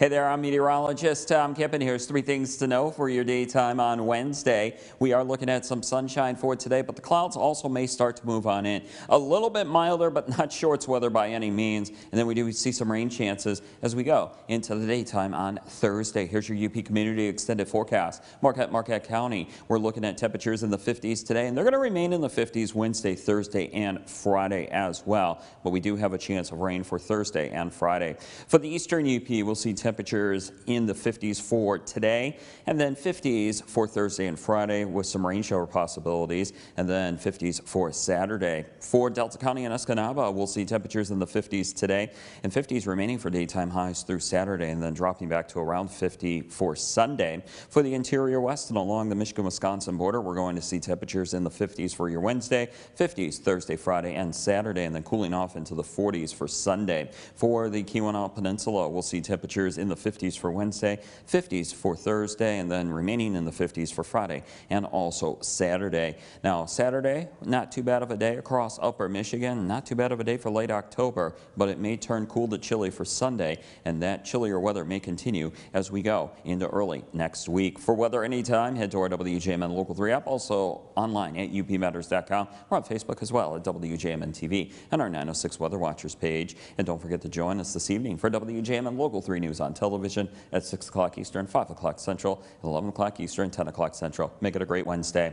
Hey there, I'm meteorologist Tom Kippen. Here's three things to know for your daytime on Wednesday. We are looking at some sunshine for today, but the clouds also may start to move on in. A little bit milder, but not shorts weather by any means. And then we do see some rain chances as we go into the daytime on Thursday. Here's your UP Community Extended Forecast. Marquette, Marquette County, we're looking at temperatures in the 50s today, and they're going to remain in the 50s Wednesday, Thursday, and Friday as well. But we do have a chance of rain for Thursday and Friday. For the eastern UP, we'll see temperatures in the 50s for today, and then 50s for Thursday and Friday with some rain shower possibilities, and then 50s for Saturday. For Delta County and Escanaba, we'll see temperatures in the 50s today, and 50s remaining for daytime highs through Saturday, and then dropping back to around 50 for Sunday. For the interior west and along the Michigan-Wisconsin border, we're going to see temperatures in the 50s for your Wednesday, 50s Thursday, Friday, and Saturday, and then cooling off into the 40s for Sunday. For the Keweenaw Peninsula, we'll see temperatures in the 50s for Wednesday, 50s for Thursday, and then remaining in the 50s for Friday and also Saturday. Now, Saturday, not too bad of a day across upper Michigan, not too bad of a day for late October, but it may turn cool to chilly for Sunday, and that chillier weather may continue as we go into early next week. For weather anytime, head to our WJMN Local 3 app, also online at upmatters.com. We're on Facebook as well at WJMN TV and our 906 Weather Watchers page. And don't forget to join us this evening for WJMN Local 3 News on on television at 6 o'clock Eastern, 5 o'clock Central, 11 o'clock Eastern, 10 o'clock Central. Make it a great Wednesday.